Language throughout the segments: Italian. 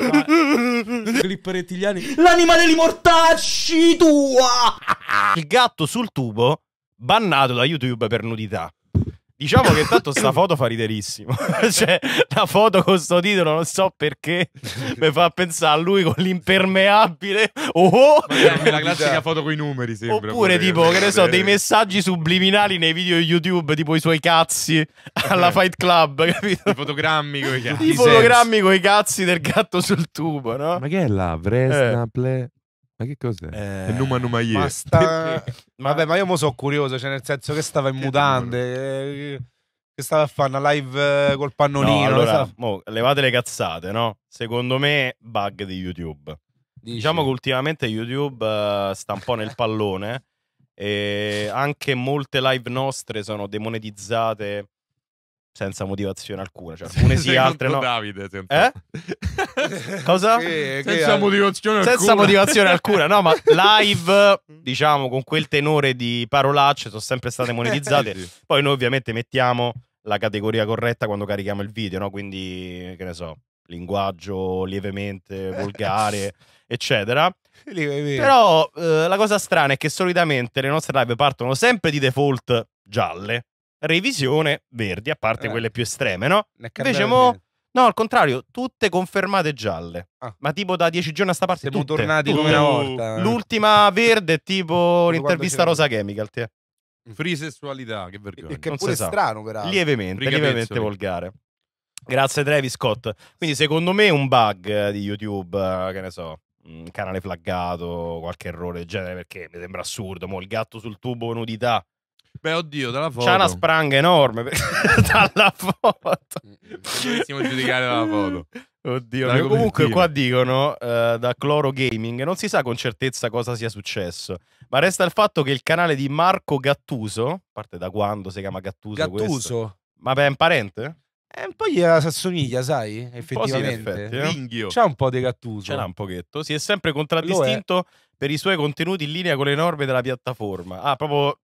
Clipperettigliani. L'anima degli mortacci tua! Il gatto sul tubo, bannato da YouTube per nudità. Diciamo che tanto sta foto fa riderissimo. cioè, la foto con sto titolo, non so perché, mi fa pensare a lui con l'impermeabile. Oh! oh! la classica foto con i numeri, sembra. Oppure, tipo, eh, che ne so, dei messaggi subliminali nei video YouTube, tipo i suoi cazzi alla eh. Fight Club, capito? I fotogrammi con i cazzi. I fotogrammi con i cazzi del gatto sul tubo, no? Ma che è la Vresna eh. Ma che cos'è? Eh, è Numa Numaie. Ma sta... Vabbè, ma io mo sono curioso, cioè nel senso che stava in mutande, eh, che stava a fare una live eh, col pannolino. No, allora, stava... mo, levate le cazzate, no? Secondo me, bug di YouTube. Dici. Diciamo che ultimamente YouTube uh, sta un po' nel pallone e anche molte live nostre sono demonetizzate senza motivazione alcuna. Cioè, alcune sì, altre no. Davide, Eh? Cosa? Che, senza che... motivazione senza alcuna. motivazione alcuna, no, ma live, diciamo, con quel tenore di parolacce sono sempre state monetizzate. sì. Poi noi ovviamente mettiamo la categoria corretta quando carichiamo il video, no? Quindi, che ne so, linguaggio lievemente volgare, eccetera. Però eh, la cosa strana è che solitamente le nostre live partono sempre di default gialle revisione verdi, a parte eh. quelle più estreme, no? Invece mo... No, al contrario, tutte confermate gialle. Ah. Ma tipo da dieci giorni a sta parte Siamo tornati tutte. come una volta. Eh. L'ultima verde è tipo l'intervista Rosa Chemical, te. Mm. Free sessualità, che vergogna. E che pure è strano, però. Lievemente, lievemente volgare. Grazie Travis Scott. Quindi secondo me un bug eh, di YouTube, eh, che ne so, un canale flaggato, qualche errore del genere, perché mi sembra assurdo. Mo il gatto sul tubo nudità Beh, oddio, dalla foto. C'ha una spranga enorme. dalla foto. Possiamo mm, mm, giudicare dalla foto. Oddio, dalla comunque qua dicono uh, da Cloro Gaming, non si sa con certezza cosa sia successo, ma resta il fatto che il canale di Marco Gattuso, a parte da quando si chiama Gattuso Gattuso? Questo, ma beh, è un parente? E eh, un po' gli eh, assomiglia, sai? Effettivamente. Sì, effetti, eh? C'ha un po' di gattuso. Ce un pochetto. Si è sempre contraddistinto per i suoi contenuti in linea con le norme della piattaforma. Ah, proprio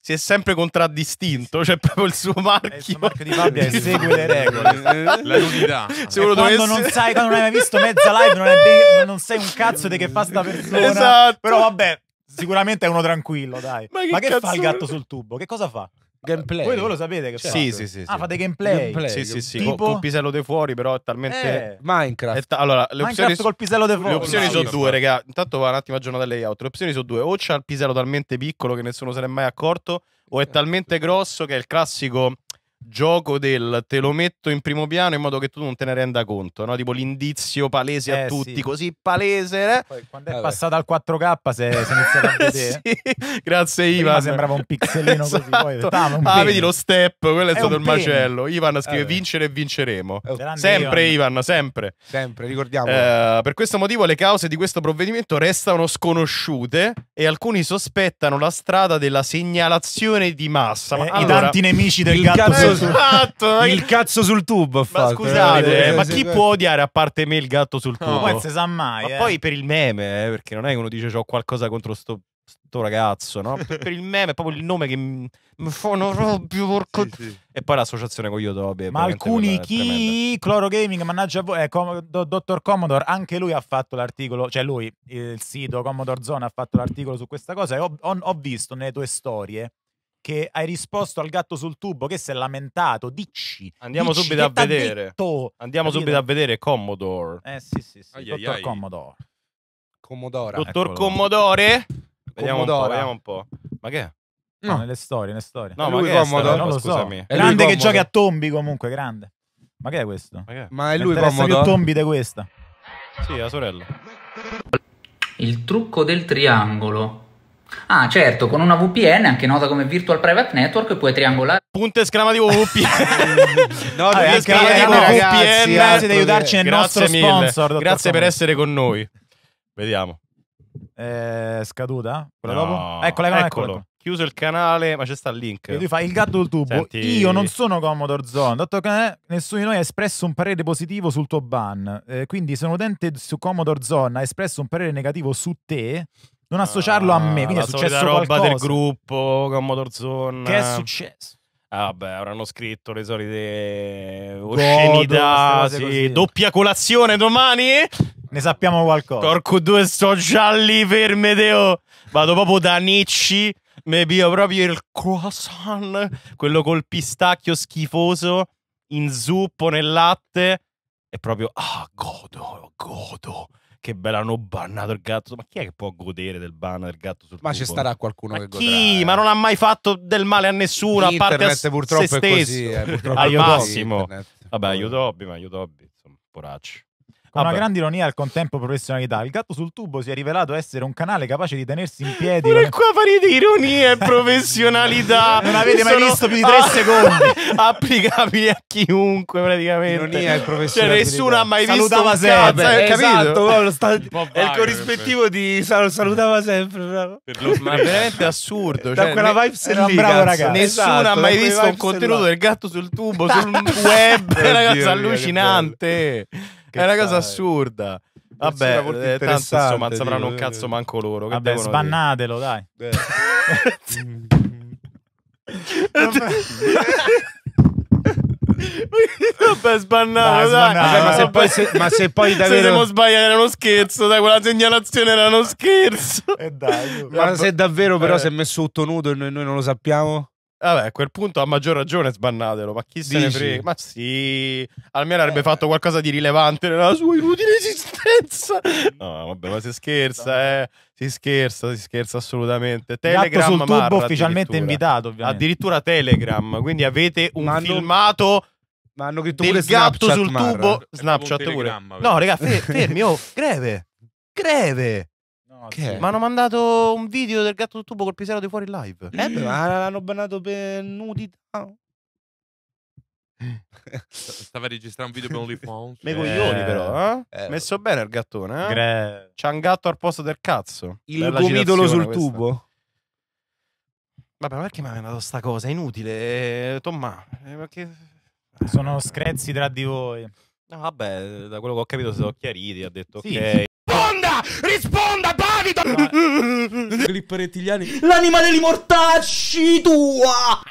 si è sempre contraddistinto, cioè proprio il suo marchio. Eh, il suo marchio di Fabio è segue le regole, l'unità. Se quando dovesse... non sai, quando non hai mai visto mezza live, non, be... non sai un cazzo di che fa sta persona. Esatto. Però vabbè, sicuramente è uno tranquillo, dai. Ma che, Ma che fa il gatto sul tubo? Che cosa fa? Gameplay. Voi lo sapete che cioè, fate? Sì, sì, sì. Ah, fate gameplay. gameplay. Sì, sì, sì. Tipo... Con, con pisello di fuori, però è talmente. Eh. Minecraft. È ta... allora, le Minecraft opzioni... col pisello di fuori. Le opzioni no, sono no, due, raga. Intanto va un attimo aggiornata il layout. Le opzioni sono due. O c'ha il pisello talmente piccolo che nessuno se ne è mai accorto, o è talmente grosso che è il classico gioco del te lo metto in primo piano in modo che tu non te ne renda conto, no? tipo l'indizio palese eh, a tutti, sì. così palese. Eh? Poi, quando è allora. Eh, passata al 4K si è, iniziata a vedere. sì. Grazie Ivan. Prima sembrava un pixelino esatto. così. Poi, esatto. ah, pene. Ah, vedi lo step, quello è, è stato il macello. Ivan eh, scrive allora. vincere e vinceremo. Grande sempre Ivan. Ivan, sempre. Sempre, ricordiamo. Eh, per questo motivo le cause di questo provvedimento restano sconosciute e alcuni sospettano la strada della segnalazione di massa. Ma eh, allora, I tanti nemici del gatto esatto, il cazzo sul tubo. Ma scusate, eh, ma chi può odiare a parte me il gatto sul tubo? Non si sa mai. Ma eh. poi per il meme, eh, perché non è che uno dice ho qualcosa contro sto sto ragazzo, no? per il meme, è proprio il nome che mi fanno proprio porco. Sì, sì. E poi l'associazione con Yotobe. Ma alcuni chi Cloro Gaming, mannaggia voi, eh, com Do Dottor Commodore, anche lui ha fatto l'articolo, cioè lui, il sito Commodore Zone ha fatto l'articolo su questa cosa e ho, ho, ho visto nelle tue storie che hai risposto al gatto sul tubo che si è lamentato, dici. Andiamo dici subito a vedere. Detto, Andiamo capito? subito a vedere Commodore. Eh sì, sì, sì. Ai, Dottor ai, Commodore. Commodora. Dottor Eccolo. Commodore? Vediamo un, vediamo un, po', Ma che è? No, no nelle storie, nelle storie. No, lui ma Commodore, non lo so. Scusami. È grande che giochi a tombi comunque, grande. Ma che è questo? Ma, è? ma è lui Commodore. più tombi di questa. Sì, la sorella. Il trucco del triangolo Ah, certo, con una VPN, anche nota come Virtual Private Network, puoi triangolare. Punto esclamativo VPN. no, Vabbè, esclamativo VPN. Grazie di aiutarci nel nostro mille. sponsor. Grazie per essere con noi. Vediamo. Eh, scaduta? Quella no. dopo? Eccola, eccola, eccolo. Ecco. Chiuso il canale, ma c'è sta il link. E lui fa il gatto del tubo. Senti... Io non sono Commodore Zone. Dato che nessuno di noi ha espresso un parere positivo sul tuo ban. Eh, quindi, se un utente su Commodore Zone ha espresso un parere negativo su te, non associarlo ah, a me. Quindi è successo roba qualcosa. del gruppo Commodore Zone. Che è successo? Ah, vabbè, avranno scritto le solite oscenità. Godo, sì. Doppia colazione domani? Ne sappiamo qualcosa. Porco due, sto già lì ferme, Teo. Vado proprio da Nicci. Mi pio proprio il croissant, quello col pistacchio schifoso, in zuppo nel latte. E proprio, ah, godo, godo che bella, hanno bannato il gatto. Ma chi è che può godere del banno del gatto sul Ma ci starà qualcuno ma che Chi? Eh. Ma non ha mai fatto del male a nessuno, a parte a se purtroppo se stesso. Così, eh, purtroppo al massimo. Vabbè, aiutobi, ma aiutobi, insomma, poracci. Vabbè. una grande ironia al contempo professionalità, il gatto sul tubo si è rivelato essere un canale capace di tenersi in piedi. Pure qua di ironia e professionalità. non avete mai Sono... visto più di tre secondi. Applicabili a chiunque, praticamente. Ironia e professionalità. Cioè, nessuno ha mai salutava visto sempre. Cazzo, eh, esatto, capito? Sta... è il corrispettivo di sal salutava sempre. Bravo. Ma veramente assurdo. Da cioè, quella vibe vibes era lì, bravo ragazzo. Nessuno esatto, ha mai visto un contenuto del gatto sul tubo sul web. Ragazzi, allucinante. È una cosa assurda. Vabbè, eh, tanto insomma, sapranno un cazzo eh. manco loro. Che Vabbè, sbannatelo, dire? dai. Eh. Vabbè. Vabbè, sbannato, dai. Vabbè, ma, se poi, ma se poi davvero... Se siamo sbagliati era uno scherzo, dai, quella segnalazione era uno scherzo. E eh, dai, ma se davvero però eh. si è messo tutto nudo e noi, noi non lo sappiamo? Vabbè, a quel punto ha maggior ragione sbannatelo, ma chi se ne frega? Ma sì, almeno avrebbe eh. fatto qualcosa di rilevante nella sua inutile esistenza. No, vabbè, ma si scherza, eh. Si scherza, si scherza assolutamente. Telegram sul tubo Marra, ufficialmente invitato, ovviamente. Addirittura Telegram, quindi avete un ma filmato non... Ma hanno scritto del pure gatto sul tubo, Snapchat pure. Telegram, no, raga, fermi, oh, greve. Greve. No, che Ma hanno mandato un video del gatto del tubo col pisello di fuori in live. Eh, ma l'hanno bannato per nudità. Stava a registrare un video per OnlyFans. Me coglioni, però. Eh? eh? eh Messo bene il gattone. Eh? Gre... C'ha un gatto al posto del cazzo. Il gomitolo sul questa. tubo. Vabbè, ma perché mi ha mandato sta cosa? È inutile, eh, Tomma. Perché... Sono screzzi tra di voi. No, vabbè, da quello che ho capito si sono chiariti. Ha detto sì. ok, risponda! Risponda, pavido! Clip rettiliani. L'anima degli mortacci tua!